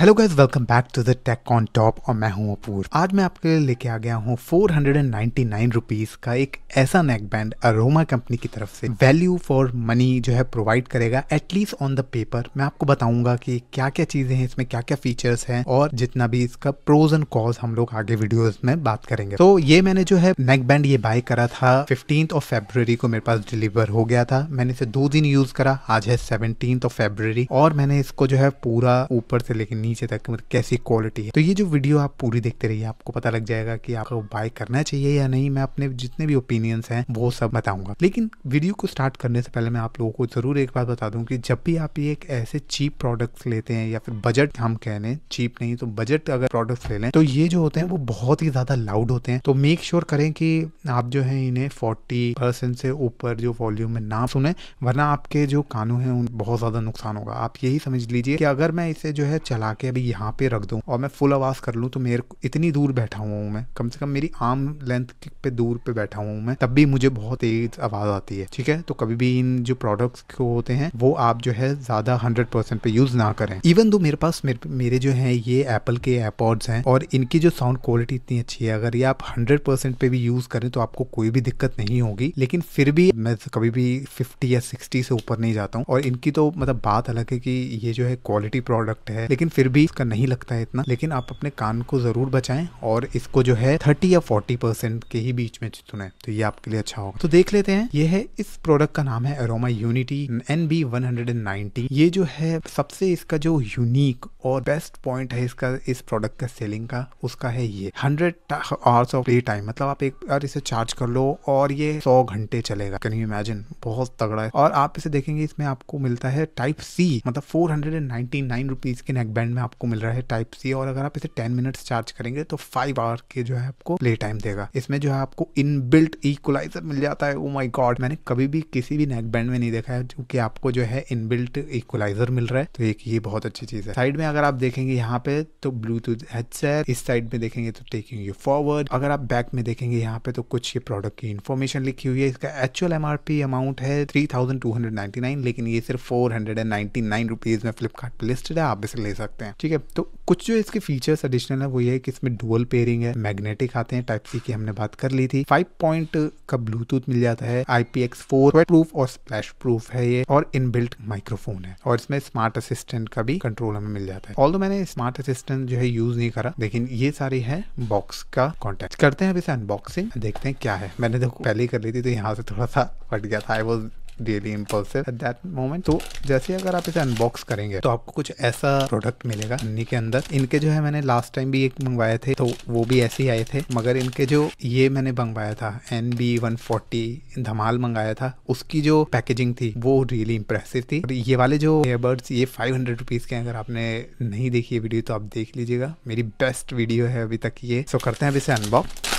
Hello guys welcome back to the tech on top और मैं हूं अपूर आज मैं आपके लिए लेके आ गया हूं 499 रुपीस का एक ऐसा नेक बैंड अरोमा कंपनी की तरफ से वैल्यू फॉर मनी जो है प्रोवाइड करेगा एटलीस्ट ऑन द पेपर मैं आपको बताऊंगा कि क्या क्या चीजें हैं इसमें क्या क्या फीचर्स हैं और जितना भी इसका प्रोज एंड कॉज हम लोग आगे वीडियोज में बात करेंगे तो ये मैंने जो है नेक बैंड ये बाय करा था फिफ्टींथ ऑफ फेब्रवरी को मेरे पास डिलीवर हो गया था मैंने इसे दो दिन यूज करा आज है सेवनटीन ऑफ फेब्रवरी और मैंने इसको जो है पूरा ऊपर से लेकिन नीचे तक मतलब कैसी क्वालिटी है तो ये जो वीडियो आप पूरी देखते रहिए आपको पता लग जाएगा कि आपको बाय करना चाहिए या नहीं मैं अपने जितने भी ओपिनियंस हैं वो सब बताऊंगा लेकिन वीडियो को स्टार्ट करने से पहले मैं आप लोगों को जरूर एक बात बता दूं कि जब भी आप ये एक ऐसे चीप प्रोडक्ट्स लेते हैं या फिर बजट हम कह लें चीप नहीं तो बजट अगर प्रोडक्ट्स ले लें तो ये जो होते हैं वो बहुत ही ज्यादा लाउड होते हैं तो मेक श्योर sure करें कि आप जो है इन्हें फोर्टी परसेंट से ऊपर जो वॉल्यूम में ना सुने वरना आपके जो कानून है उन बहुत ज्यादा नुकसान होगा आप यही समझ लीजिए कि अगर मैं इसे जो है चला के अभी यहाँ पे रख दूँ और मैं फुल आवाज़ कर लूँ तो मेरे को इतनी दूर बैठा हुआ हूँ मैं कम से कम मेरी आर्म लेंथ पे दूर पे बैठा हुआ हूँ मैं तब भी मुझे बहुत तेज आवाज़ आती है ठीक है तो कभी भी इन जो प्रोडक्ट्स को होते हैं वो आप जो है ज़्यादा हंड्रेड परसेंट पे यूज़ ना करें इवन दो मेरे पास मेरे, मेरे जो है ये एप्पल के एयरपॉड्स हैं और इनकी जो साउंड क्वालिटी इतनी अच्छी है अगर ये आप हंड्रेड परसेंट पे भी यूज़ करें तो आपको कोई भी दिक्कत नहीं होगी लेकिन फिर भी मैं कभी भी फिफ्टी या सिक्सटी से ऊपर नहीं जाता हूँ और इनकी तो मतलब बात अलग है कि ये जो है क्वालिटी प्रोडक्ट है लेकिन फिर फिर भी इसका नहीं लगता है इतना लेकिन आप अपने कान को ज़रूर बचाएं और इसको जो है थर्टी या फोर्टी परसेंट के ही बीच में चुनें तो ये आपके लिए अच्छा होगा तो देख लेते हैं ये है इस प्रोडक्ट का नाम है aroma unity N B one hundred and ninety ये जो है सबसे इसका जो यूनिक और बेस्ट पॉइंट है इसका इस प्रोडक्ट का सेलिंग का उसका है ये hundred hours of play time मतलब आप एक बार इसे चार्ज कर लो और ये सौ घंटे चलेगा कैन यू इमेजिन बहुत तगड़ा है और आप इसे देखेंगे इसमें आपको मिलता है टाइप सी मतलब four hundred and ninety nine rupees के नेकबैंड में आपको मिल रहा है टाइप सी और अगर आप इसे टेन मिनट्स चार्ज करेंगे तो फाइव आवर के जो है आपको प्ले टाइम देगा इसमें जो है आपको इन बिल्ट इक्वलाइजर मिल जाता है वो माई गॉड मैंने कभी भी किसी भी नेक बैंड में नहीं देखा है जो कि आपको जो है इन बिल्ट इक्वलाइजर मिल रहा है तो एक ये बहुत अच्छी चीज है साइड में अगर आप देखेंगे यहाँ पे तो ब्लूटूथ हेडसेट इस साइड में देखेंगे तो टेकिंग यू फॉरवर्ड अगर आप बैक में देखेंगे यहाँ पे तो कुछ ये प्रोडक्ट की इन्फॉर्मेशन लिखी हुई है इसका एक्चुअल एमआरपी अमाउंट है three thousand two hundred ninety nine लेकिन ये सिर्फ four hundred and ninety nine rupees में फ्लिपकार्ट लिस्टेड है आप इसे ले सकते हैं हैं ठीक है तो कुछ जो इसके फीचर्स एडिशनल है वो ये है कि इसमें डुअल पेयरिंग है मैग्नेटिक आते हैं टाइप सी की हमने बात कर ली थी फाइव पॉइंट का ब्लूटूथ मिल जाता है I P X four proof और स्प्लैश प्रूफ है ये और इनबिल्ट माइक्रोफोन है और इसमें स्मार्ट असिस्टेंट का भी कंट्रोल हमें मिल जाता है ऑल मैंने स्मार्ट असिस्टेंट जो है यूज नहीं करा लेकिन ये सारी है बॉक्स का कॉन्टेक्ट करते हैं अब इसे अनबॉक्सिंग देखते हैं क्या है मैंने देखो पहले ही कर ली थी तो यहाँ से थोड़ा सा फट गया था I was really impulsive at that moment तो जैसे अगर आप इसे अनबॉक्स करेंगे तो आपको कुछ ऐसा प्रोडक्ट मिलेगा अन्नी के अंदर इनके जो है मैंने लास्ट टाइम भी एक मंगवाए थे तो वो भी ऐसे ही आए थे मगर इनके जो ये मैंने मंगवाया था एन बी वन फोर्टी धमाल मंगाया था उसकी जो पैकेजिंग थी वो रियली इम्प्रेसिव थी और ये वाले जो एयरबड्स ये फाइव हंड्रेड रुपीज़ के अगर आपने नहीं देखी है वीडियो तो आप देख लीजिएगा मेरी बेस्ट वीडियो है अभी तक ये सो करते हैं अब इसे अनबॉक्स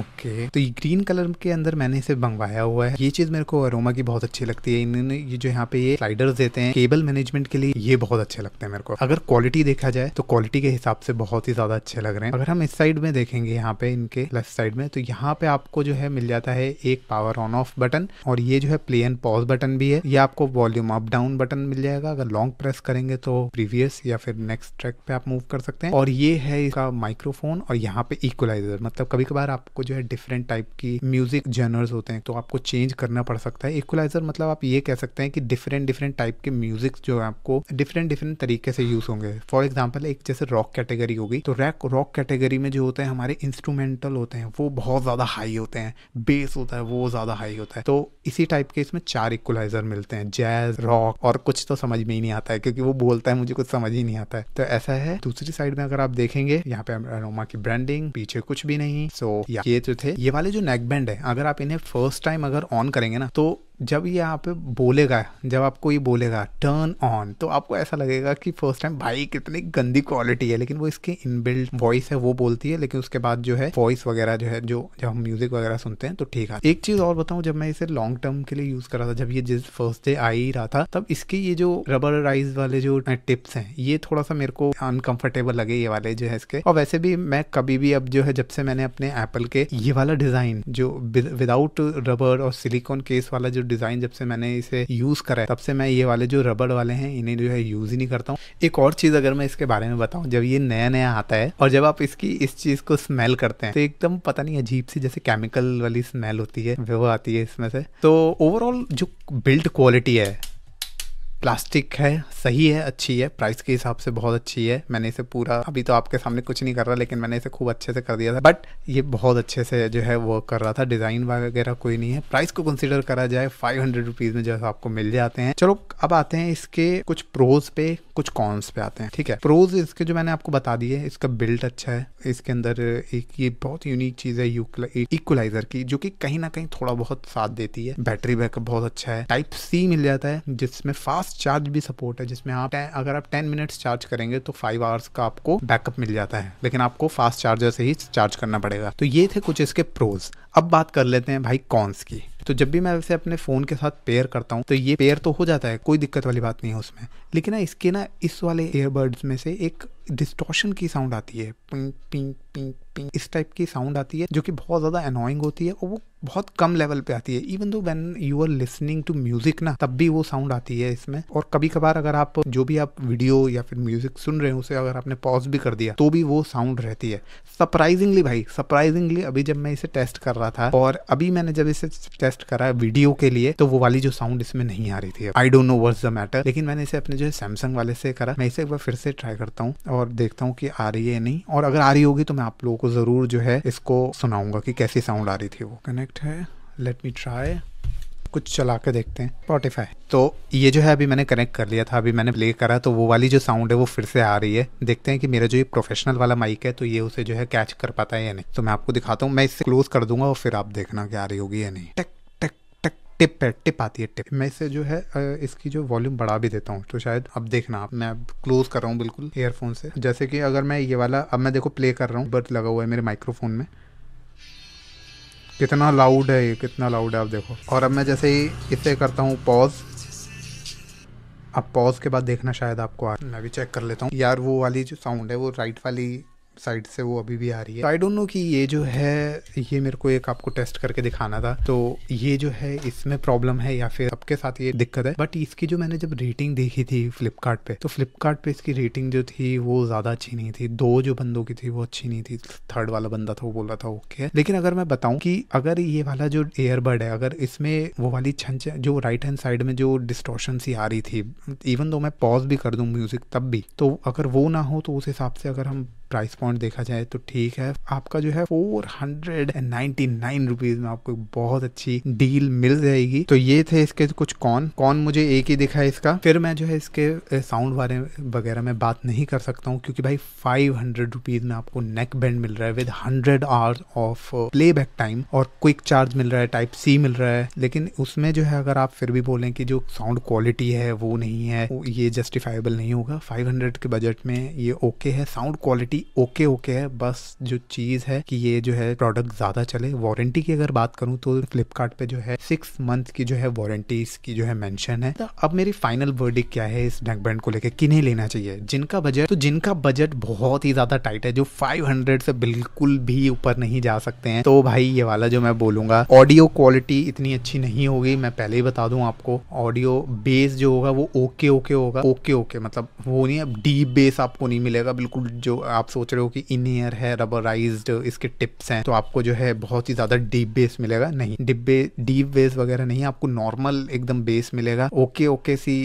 ओके okay. तो ये ग्रीन कलर के अंदर मैंने इसे मंगवाया हुआ है ये चीज मेरे को अरोमा की बहुत अच्छी लगती है इन्होंने ये जो यहाँ पे ये स्लाइडर्स देते हैं केबल मैनेजमेंट के लिए ये बहुत अच्छे लगते हैं मेरे को अगर क्वालिटी देखा जाए तो क्वालिटी के हिसाब से बहुत ही ज्यादा अच्छे लग रहे हैं अगर हम इस साइड में देखेंगे यहाँ पे इनके लेफ्ट साइड में तो यहाँ पे आपको जो है मिल जाता है एक पावर ऑन ऑफ बटन और ये जो है प्ले एंड पॉज बटन भी है ये आपको वॉल्यूम अप डाउन बटन मिल जाएगा अगर लॉन्ग प्रेस करेंगे तो प्रीवियस या फिर नेक्स्ट ट्रैक पे आप मूव कर सकते हैं और ये है इसका माइक्रोफोन और यहाँ पे इक्वलाइजर मतलब कभी कभार आपको जो है डिफरेंट टाइप की म्यूजिक जनर्स होते हैं तो आपको चेंज करना पड़ सकता है इक्वलाइजर मतलब आप ये कह सकते हैं कि डिफरेंट डिफरेंट टाइप के म्यूजिक जो है आपको डिफरेंट डिफरेंट तरीके से यूज होंगे फॉर एग्जाम्पल एक जैसे रॉक कैटेगरी होगी तो रैक रॉक कैटेगरी में जो होते हैं हमारे इंस्ट्रूमेंटल होते हैं वो बहुत ज़्यादा हाई होते हैं बेस होता है वो ज़्यादा हाई होता है तो इसी टाइप के इसमें चार इक्वलाइजर मिलते हैं जैज रॉक और कुछ तो समझ में ही नहीं आता है क्योंकि वो बोलता है मुझे कुछ समझ ही नहीं आता है तो ऐसा है दूसरी साइड में अगर आप देखेंगे यहाँ पे अरोमा की ब्रांडिंग पीछे कुछ भी नहीं सो so, या किए जो थे ये वाले जो नेक बैंड है अगर आप इन्हें फर्स्ट टाइम अगर ऑन करेंगे ना तो जब ये आप बोलेगा जब आपको ये बोलेगा टर्न ऑन तो आपको ऐसा लगेगा कि फर्स्ट टाइम भाई कितनी गंदी क्वालिटी है लेकिन वो इसके इनबिल्ड वॉइस है वो बोलती है लेकिन उसके बाद जो है वॉइस वगैरह जो है जो जब हम म्यूजिक वगैरह सुनते हैं तो ठीक है एक चीज और बताऊँ जब मैं इसे लॉन्ग टर्म के लिए यूज कर रहा था जब ये जिस फर्स्ट डे आ ही रहा था तब इसके ये जो रबर राइज वाले जो टिप्स हैं ये थोड़ा सा मेरे को अनकंफर्टेबल लगे ये वाले जो है इसके और वैसे भी मैं कभी भी अब जो है जब से मैंने अपने एप्पल के ये वाला डिजाइन जो विदाउट रबर और सिलिकॉन केस वाला जो डिज़ाइन जब से मैंने इसे यूज़ करा है तब से मैं ये वाले जो रबड़ वाले हैं इन्हें जो है यूज़ ही नहीं करता हूँ एक और चीज़ अगर मैं इसके बारे में बताऊँ जब ये नया नया आता है और जब आप इसकी इस चीज़ को स्मेल करते हैं तो एकदम पता नहीं अजीब सी जैसे केमिकल वाली स्मेल होती है वो आती है इसमें से तो ओवरऑल जो बिल्ड क्वालिटी है प्लास्टिक है सही है अच्छी है प्राइस के हिसाब से बहुत अच्छी है मैंने इसे पूरा अभी तो आपके सामने कुछ नहीं कर रहा लेकिन मैंने इसे खूब अच्छे से कर दिया था बट ये बहुत अच्छे से जो है वर्क कर रहा था डिज़ाइन वगैरह कोई नहीं है प्राइस को कंसिडर करा जाए फाइव हंड्रेड रुपीज़ में है आपको मिल जाते हैं चलो अब आते हैं इसके कुछ प्रोज पे कुछ कॉन्स पे आते हैं ठीक है प्रोज इसके जो मैंने आपको बता दिए इसका बिल्ड अच्छा है इसके अंदर एक ये बहुत यूनिक चीज़ है इक्वलाइजर की जो कि कहीं ना कहीं थोड़ा बहुत साथ देती है बैटरी बैकअप बहुत अच्छा है टाइप सी मिल जाता है जिसमें फास्ट चार्ज भी सपोर्ट है जिसमें आप अगर आप टेन मिनट्स चार्ज करेंगे तो फाइव आवर्स का आपको बैकअप मिल जाता है लेकिन आपको फास्ट चार्जर से ही चार्ज करना पड़ेगा तो ये थे कुछ इसके प्रोज अब बात कर लेते हैं भाई कॉन्स की तो जब भी मैं वैसे अपने फ़ोन के साथ पेयर करता हूँ तो ये पेयर तो हो जाता है कोई दिक्कत वाली बात नहीं है उसमें लेकिन ना इसके ना इस वाले एयरबर्ड्स में से एक डिस्टॉशन की साउंड आती है पिंक पिंक पिंक पिंक इस टाइप की साउंड आती है जो कि बहुत ज़्यादा अनोइंग होती है और वो बहुत कम लेवल पे आती है even though when you are listening to music ना तब भी वो साउंड आती है इसमें और कभी कभार अगर आप जो भी आप वीडियो या फिर म्यूजिक सुन रहे हो उसे अगर आपने पॉज भी कर दिया तो भी वो साउंड रहती है सरप्राइजिंगली भाई सरप्राइजिंगली अभी जब मैं इसे टेस्ट कर रहा था और अभी मैंने जब इसे टेस्ट करा वीडियो के लिए तो वो वाली जो साउंड इसमें नहीं आ रही थी I don't know worse the matter लेकिन मैंने इसे अपने जो है सैमसंग वाले से करा मैं इसे एक बार फिर से ट्राई करता हूँ और देखता हूँ कि आ रही है नहीं और अगर आ रही होगी तो मैं आप लोगों को ज़रूर जो है इसको सुनाऊंगा कि कैसी साउंड आ रही थी वो कनेक्ट है लेट मी ट्राई कुछ चला के देखते हैं स्पॉटिफाई तो ये जो है अभी मैंने कनेक्ट कर लिया था अभी मैंने प्ले करा तो वो वाली जो साउंड है वो फिर से आ रही है देखते हैं कि मेरा जो ये प्रोफेशनल वाला माइक है तो ये उसे जो है कैच कर पाता है या नहीं तो मैं आपको दिखाता हूँ मैं इससे क्लोज कर दूंगा और फिर आप देखना क्या आ रही होगी या नहीं टेक टिप पे टिप आती है टिप मैं इसे जो है इसकी जो वॉल्यूम बढ़ा भी देता हूँ तो शायद अब देखना आप मैं अब क्लोज कर रहा हूँ बिल्कुल एयरफोन से जैसे कि अगर मैं ये वाला अब मैं देखो प्ले कर रहा हूँ बर्थ लगा हुआ है मेरे माइक्रोफोन में कितना लाउड है ये कितना लाउड है आप देखो और अब मैं जैसे ही इसे करता हूँ पॉज अब पॉज के बाद देखना शायद आपको आ मैं भी चेक कर लेता हूँ यार वो वाली जो साउंड है वो राइट वाली साइड से वो अभी भी आ रही है आई डोंट नो कि ये जो है ये मेरे को एक आपको टेस्ट करके दिखाना था तो ये जो है इसमें प्रॉब्लम है या फिर सबके साथ ये दिक्कत है बट इसकी जो मैंने जब रेटिंग देखी थी फ्लिपकार्ट पे तो फ्लिपकार्ट पे इसकी रेटिंग जो थी वो ज़्यादा अच्छी नहीं थी दो जो बंदों की थी वो अच्छी नहीं थी थर्ड वाला बंदा था वो बोल रहा था ओके लेकिन अगर मैं बताऊँ कि अगर ये वाला जो एयरबड है अगर इसमें वो वाली छन जो राइट हैंड साइड में जो डिस्टोशन सी आ रही थी इवन दो मैं पॉज भी कर दूँ म्यूज़िक तब भी तो अगर वो ना हो तो उस हिसाब से अगर हम प्राइस पॉइंट देखा जाए तो ठीक है आपका जो है four hundred and ninety nine rupees में आपको बहुत अच्छी डील मिल जाएगी तो ये थे इसके कुछ कौन कौन मुझे एक ही दिखा इसका फिर मैं जो है इसके साउंड बारे वगैरह में बात नहीं कर सकता हूँ क्योंकि भाई फाइव हंड्रेड रुपीज में आपको नेक बैंड मिल रहा है with hundred hours of play back time और क्विक चार्ज मिल रहा है टाइप सी मिल रहा है लेकिन उसमें जो है अगर आप फिर भी बोलें कि जो साउंड क्वालिटी है वो नहीं है ये जस्टिफाइबल नहीं होगा फाइव हंड्रेड के बजट में ये ओके है sound quality quality okay okay है बस जो चीज़ है कि ये जो है प्रोडक्ट ज़्यादा चले वारंटी की अगर बात करूं तो फ्लिपकार्ट पे जो है सिक्स मंथ की जो है वारंटीज की जो है मेंशन है तो अब मेरी फाइनल वर्डिक क्या है इस नेक बैंड को लेकर किन्हें लेना चाहिए जिनका बजट तो जिनका बजट बहुत ही ज़्यादा टाइट है जो फाइव से बिल्कुल भी ऊपर नहीं जा सकते हैं तो भाई ये वाला जो मैं बोलूंगा ऑडियो क्वालिटी इतनी अच्छी नहीं होगी मैं पहले ही बता दूं आपको ऑडियो बेस जो होगा वो ओके ओके होगा ओके ओके मतलब वो नहीं अब डीप बेस आपको नहीं मिलेगा बिल्कुल जो आप आप सोच रहे हो कि इन ईयर है रबराइज इसके टिप्स हैं तो आपको जो है बहुत ही ज़्यादा डीप बेस मिलेगा नहीं डिब्बे डीप बेस वगैरह नहीं आपको नॉर्मल एकदम बेस मिलेगा ओके ओके सी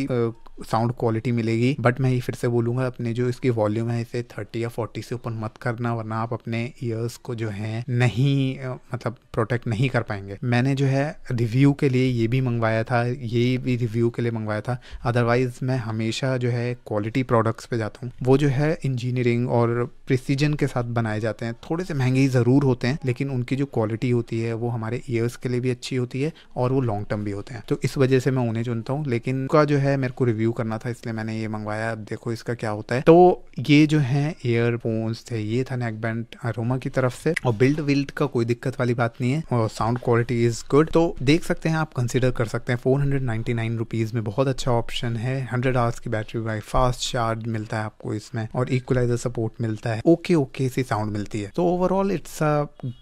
साउंड क्वालिटी मिलेगी बट मैं ये फिर से बोलूँगा अपने जो इसकी वॉल्यूम है इसे थर्टी या फोर्टी से ऊपर मत करना वरना आप अपने ईयर्स को जो है नहीं मतलब प्रोटेक्ट नहीं कर पाएंगे मैंने जो है रिव्यू के लिए ये भी मंगवाया था ये भी रिव्यू के लिए मंगवाया था अदरवाइज़ मैं हमेशा जो है क्वालिटी प्रोडक्ट्स पे जाता हूँ वो जो है इंजीनियरिंग और प्रिसीजन के साथ बनाए जाते हैं थोड़े से महंगे ज़रूर होते हैं लेकिन उनकी जो क्वालिटी होती है वो हमारे ईयर्स के लिए भी अच्छी होती है और वो लॉन्ग टर्म भी होते हैं तो इस वजह से मैं उन्हें चुनता हूँ लेकिन उनका जो है मेरे को रिव्यू रिव्यू करना था इसलिए मैंने ये मंगवाया अब देखो इसका क्या होता है तो ये जो है एयरफोन्स थे ये था नेकबैंड अरोमा की तरफ से और बिल्ड विल्ड का कोई दिक्कत वाली बात नहीं है और साउंड क्वालिटी इज गुड तो देख सकते हैं आप कंसिडर कर सकते हैं फोर हंड्रेड में बहुत अच्छा ऑप्शन है हंड्रेड आवर्स की बैटरी वाई फास्ट चार्ज मिलता है आपको इसमें और इक्वलाइजर सपोर्ट मिलता है ओके ओके सी साउंड मिलती है तो ओवरऑल इट्स अ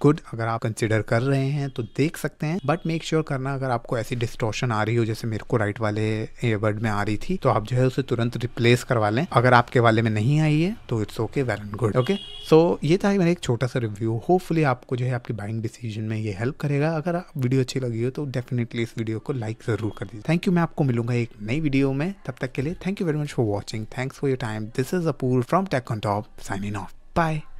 गुड अगर आप कंसिडर कर रहे हैं तो देख सकते हैं बट मेक श्योर करना अगर आपको ऐसी डिस्ट्रोशन आ रही हो जैसे मेरे को राइट वाले एयरबर्ड में आ रही थी थी तो आप जो है उसे तुरंत रिप्लेस करवा लें अगर आपके वाले में नहीं आई है तो इट्स ओके वेर एंड गुड ओके सो ये था मेरा एक छोटा सा रिव्यू होपफुली आपको जो है आपकी बाइंग डिसीजन में ये हेल्प करेगा अगर वीडियो अच्छी लगी हो तो डेफिनेटली इस वीडियो को लाइक जरूर कर दीजिए थैंक यू मैं आपको मिलूंगा एक नई वीडियो में तब तक के लिए thank you very much for watching thanks for your time this is Apoorv from tech on top in off bye